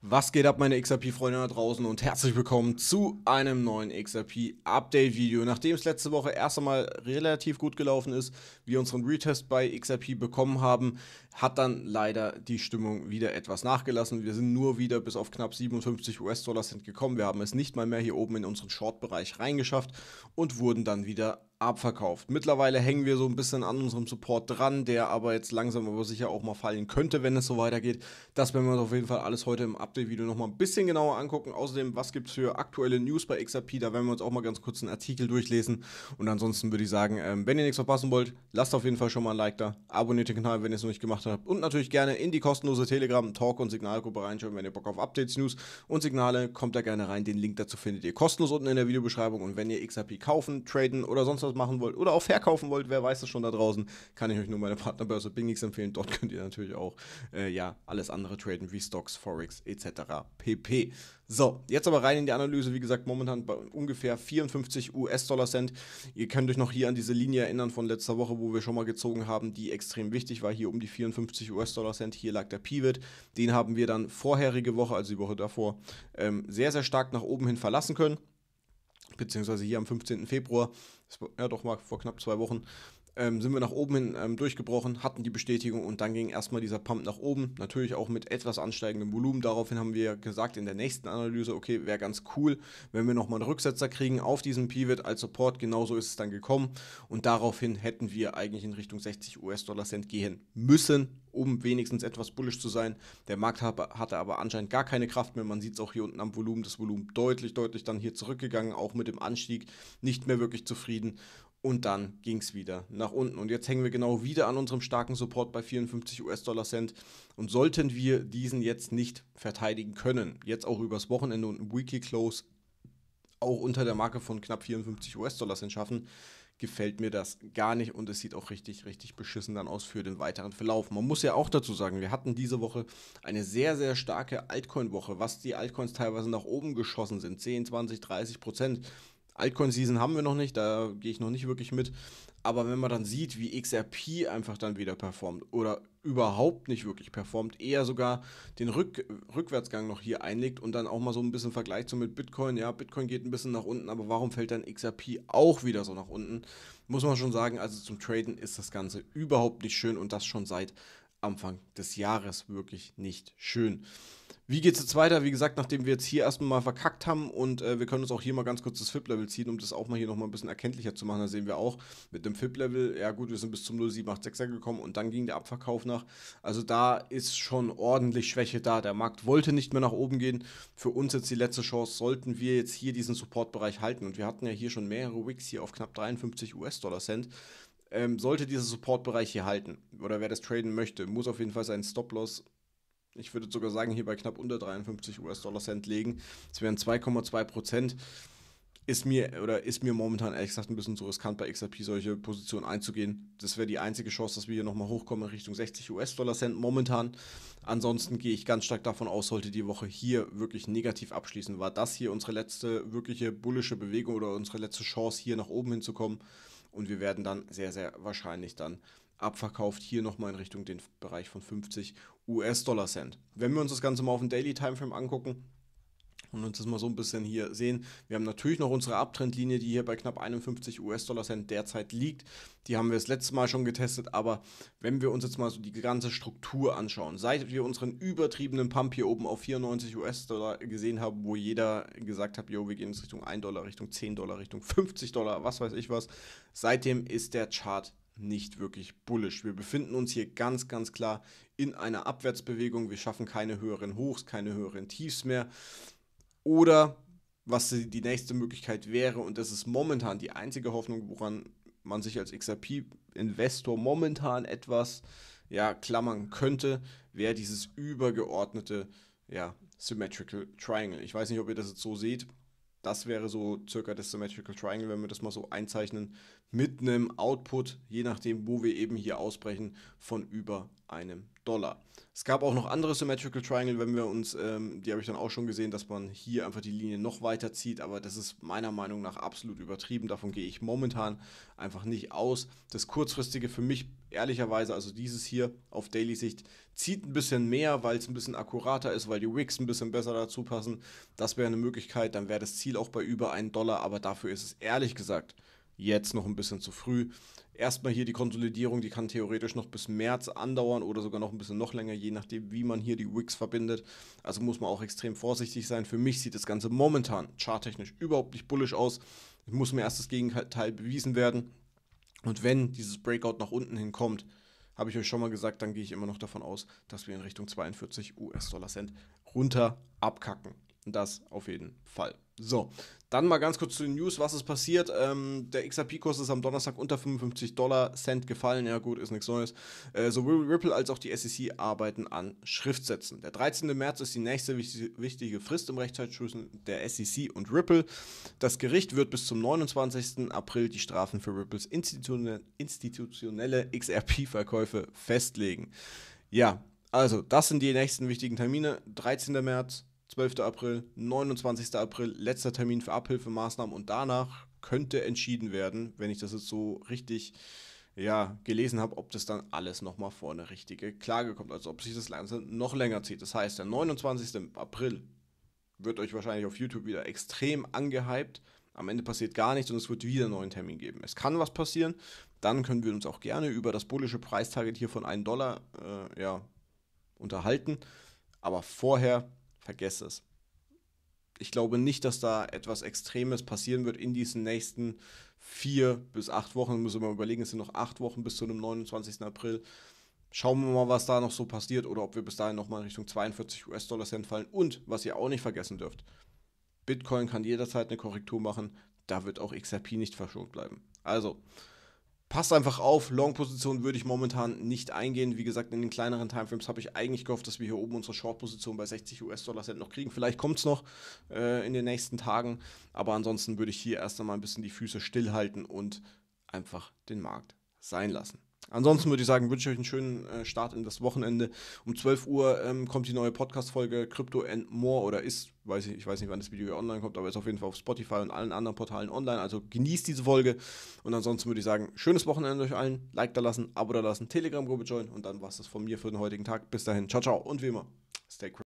Was geht ab, meine XRP-Freunde da draußen und herzlich willkommen zu einem neuen XRP-Update-Video. Nachdem es letzte Woche erst einmal relativ gut gelaufen ist, wir unseren Retest bei XRP bekommen haben, hat dann leider die Stimmung wieder etwas nachgelassen. Wir sind nur wieder bis auf knapp 57 US-Dollar sind gekommen. Wir haben es nicht mal mehr hier oben in unseren Short-Bereich reingeschafft und wurden dann wieder abverkauft. Mittlerweile hängen wir so ein bisschen an unserem Support dran, der aber jetzt langsam aber sicher auch mal fallen könnte, wenn es so weitergeht. Das werden wir uns auf jeden Fall alles heute im Update-Video nochmal ein bisschen genauer angucken. Außerdem, was gibt es für aktuelle News bei XRP? Da werden wir uns auch mal ganz kurz einen Artikel durchlesen. Und ansonsten würde ich sagen, ähm, wenn ihr nichts verpassen wollt, lasst auf jeden Fall schon mal ein Like da. Abonniert den Kanal, wenn ihr es noch nicht gemacht habt. Und natürlich gerne in die kostenlose Telegram, Talk und Signalgruppe reinschauen, wenn ihr Bock auf Updates, News und Signale, kommt da gerne rein. Den Link dazu findet ihr kostenlos unten in der Videobeschreibung. Und wenn ihr XRP kaufen, traden oder sonst was Startups machen wollt oder auch verkaufen wollt, wer weiß das schon da draußen, kann ich euch nur meine Partnerbörse Bingix empfehlen. Dort könnt ihr natürlich auch äh, ja, alles andere traden, wie Stocks, Forex etc. pp. So, jetzt aber rein in die Analyse. Wie gesagt, momentan bei ungefähr 54 US-Dollar-Cent. Ihr könnt euch noch hier an diese Linie erinnern von letzter Woche, wo wir schon mal gezogen haben, die extrem wichtig war. Hier um die 54 US-Dollar-Cent. Hier lag der Pivot. Den haben wir dann vorherige Woche, also die Woche davor, ähm, sehr, sehr stark nach oben hin verlassen können beziehungsweise hier am 15. Februar, das war, ja doch mal vor knapp zwei Wochen, ähm, sind wir nach oben hin ähm, durchgebrochen, hatten die Bestätigung und dann ging erstmal dieser Pump nach oben. Natürlich auch mit etwas ansteigendem Volumen. Daraufhin haben wir gesagt in der nächsten Analyse, okay, wäre ganz cool, wenn wir nochmal einen Rücksetzer kriegen auf diesen Pivot als Support. Genauso ist es dann gekommen und daraufhin hätten wir eigentlich in Richtung 60 US-Dollar Cent gehen müssen, um wenigstens etwas bullisch zu sein. Der Markt hatte aber anscheinend gar keine Kraft mehr. Man sieht es auch hier unten am Volumen. Das Volumen deutlich, deutlich dann hier zurückgegangen, auch mit dem Anstieg nicht mehr wirklich zufrieden und dann ging es wieder nach unten. Und jetzt hängen wir genau wieder an unserem starken Support bei 54 US-Dollar Cent. Und sollten wir diesen jetzt nicht verteidigen können, jetzt auch übers Wochenende und im Weekly Close auch unter der Marke von knapp 54 US-Dollar Cent schaffen, gefällt mir das gar nicht und es sieht auch richtig, richtig beschissen dann aus für den weiteren Verlauf. Man muss ja auch dazu sagen, wir hatten diese Woche eine sehr, sehr starke Altcoin-Woche, was die Altcoins teilweise nach oben geschossen sind, 10, 20, 30 Prozent. Altcoin-Season haben wir noch nicht, da gehe ich noch nicht wirklich mit. Aber wenn man dann sieht, wie XRP einfach dann wieder performt oder überhaupt nicht wirklich performt, eher sogar den Rück Rückwärtsgang noch hier einlegt und dann auch mal so ein bisschen vergleicht so mit Bitcoin. Ja, Bitcoin geht ein bisschen nach unten, aber warum fällt dann XRP auch wieder so nach unten? Muss man schon sagen, also zum Traden ist das Ganze überhaupt nicht schön und das schon seit Anfang des Jahres wirklich nicht schön. Wie geht es jetzt weiter? Wie gesagt, nachdem wir jetzt hier erstmal mal verkackt haben und äh, wir können uns auch hier mal ganz kurz das FIP-Level ziehen, um das auch mal hier nochmal ein bisschen erkenntlicher zu machen. Da sehen wir auch mit dem FIP-Level, ja gut, wir sind bis zum 0786er gekommen und dann ging der Abverkauf nach. Also da ist schon ordentlich Schwäche da. Der Markt wollte nicht mehr nach oben gehen. Für uns jetzt die letzte Chance, sollten wir jetzt hier diesen Support-Bereich halten. Und wir hatten ja hier schon mehrere Wicks hier auf knapp 53 US-Dollar-Cent. Ähm, sollte dieser Support-Bereich hier halten oder wer das traden möchte, muss auf jeden Fall seinen Stop-Loss ich würde sogar sagen, hier bei knapp unter 53 US-Dollar Cent legen. Es wären 2,2 Prozent. Ist mir oder ist mir momentan ehrlich gesagt ein bisschen zu riskant, bei XRP solche Positionen einzugehen. Das wäre die einzige Chance, dass wir hier nochmal hochkommen in Richtung 60 US-Dollar Cent momentan. Ansonsten gehe ich ganz stark davon aus, sollte die Woche hier wirklich negativ abschließen. War das hier unsere letzte wirkliche bullische Bewegung oder unsere letzte Chance, hier nach oben hinzukommen? Und wir werden dann sehr, sehr wahrscheinlich dann abverkauft. Hier nochmal in Richtung den Bereich von 50 US-Dollar-Cent. Wenn wir uns das Ganze mal auf den Daily Timeframe angucken, und uns das mal so ein bisschen hier sehen. Wir haben natürlich noch unsere Abtrendlinie, die hier bei knapp 51 US-Dollar-Cent derzeit liegt. Die haben wir das letzte Mal schon getestet, aber wenn wir uns jetzt mal so die ganze Struktur anschauen, seit wir unseren übertriebenen Pump hier oben auf 94 US-Dollar gesehen haben, wo jeder gesagt hat, jo, wir gehen jetzt Richtung 1 Dollar, Richtung 10 Dollar, Richtung 50 Dollar, was weiß ich was, seitdem ist der Chart nicht wirklich bullisch. Wir befinden uns hier ganz, ganz klar in einer Abwärtsbewegung, wir schaffen keine höheren Hochs, keine höheren Tiefs mehr. Oder was die nächste Möglichkeit wäre, und das ist momentan die einzige Hoffnung, woran man sich als XRP-Investor momentan etwas ja, klammern könnte, wäre dieses übergeordnete ja, Symmetrical Triangle. Ich weiß nicht, ob ihr das jetzt so seht. Das wäre so circa das Symmetrical Triangle, wenn wir das mal so einzeichnen mit einem Output, je nachdem, wo wir eben hier ausbrechen, von über einem Dollar. Es gab auch noch andere Symmetrical Triangle, wenn wir uns, ähm, die habe ich dann auch schon gesehen, dass man hier einfach die Linie noch weiter zieht, aber das ist meiner Meinung nach absolut übertrieben. Davon gehe ich momentan einfach nicht aus. Das kurzfristige für mich ehrlicherweise, also dieses hier auf Daily Sicht, zieht ein bisschen mehr, weil es ein bisschen akkurater ist, weil die Wicks ein bisschen besser dazu passen. Das wäre eine Möglichkeit, dann wäre das Ziel auch bei über einen Dollar, aber dafür ist es ehrlich gesagt jetzt noch ein bisschen zu früh. Erstmal hier die Konsolidierung, die kann theoretisch noch bis März andauern oder sogar noch ein bisschen noch länger, je nachdem, wie man hier die Wicks verbindet. Also muss man auch extrem vorsichtig sein. Für mich sieht das Ganze momentan charttechnisch überhaupt nicht bullisch aus. Es muss mir erst das Gegenteil bewiesen werden. Und wenn dieses Breakout nach unten hinkommt, habe ich euch schon mal gesagt, dann gehe ich immer noch davon aus, dass wir in Richtung 42 US-Dollar-Cent runter abkacken. Und das auf jeden Fall. So, dann mal ganz kurz zu den News, was ist passiert? Ähm, der XRP-Kurs ist am Donnerstag unter 55 Dollar Cent gefallen. Ja gut, ist nichts Neues. Äh, sowohl Ripple als auch die SEC arbeiten an Schriftsätzen. Der 13. März ist die nächste wichtige Frist im Rechtsstreitschlüssel der SEC und Ripple. Das Gericht wird bis zum 29. April die Strafen für Ripples institutionelle XRP-Verkäufe festlegen. Ja, also das sind die nächsten wichtigen Termine. 13. März, 12. April, 29. April, letzter Termin für Abhilfemaßnahmen und danach könnte entschieden werden, wenn ich das jetzt so richtig ja, gelesen habe, ob das dann alles nochmal vor eine richtige Klage kommt, also ob sich das Ganze noch länger zieht. Das heißt, der 29. April wird euch wahrscheinlich auf YouTube wieder extrem angehypt. Am Ende passiert gar nichts und es wird wieder einen neuen Termin geben. Es kann was passieren, dann können wir uns auch gerne über das bullische Preistarget hier von 1 Dollar äh, ja, unterhalten. Aber vorher vergesse es. Ich glaube nicht, dass da etwas Extremes passieren wird in diesen nächsten vier bis acht Wochen. Da müssen wir mal überlegen, es sind noch acht Wochen bis zu dem 29. April. Schauen wir mal, was da noch so passiert oder ob wir bis dahin nochmal in Richtung 42 US-Dollar Cent fallen. Und was ihr auch nicht vergessen dürft, Bitcoin kann jederzeit eine Korrektur machen. Da wird auch XRP nicht verschont bleiben. Also, Passt einfach auf, Long-Position würde ich momentan nicht eingehen. Wie gesagt, in den kleineren Timeframes habe ich eigentlich gehofft, dass wir hier oben unsere Short-Position bei 60 US-Dollar Cent noch kriegen. Vielleicht kommt es noch äh, in den nächsten Tagen, aber ansonsten würde ich hier erst einmal ein bisschen die Füße stillhalten und einfach den Markt sein lassen. Ansonsten würde ich sagen, wünsche ich euch einen schönen äh, Start in das Wochenende. Um 12 Uhr ähm, kommt die neue Podcast-Folge Crypto and More oder ist, weiß ich, ich weiß nicht, wann das Video hier online kommt, aber ist auf jeden Fall auf Spotify und allen anderen Portalen online. Also genießt diese Folge. Und ansonsten würde ich sagen, schönes Wochenende euch allen. Like da lassen, Abo da lassen, Telegram-Gruppe joinen und dann war es das von mir für den heutigen Tag. Bis dahin, ciao, ciao und wie immer, stay crazy.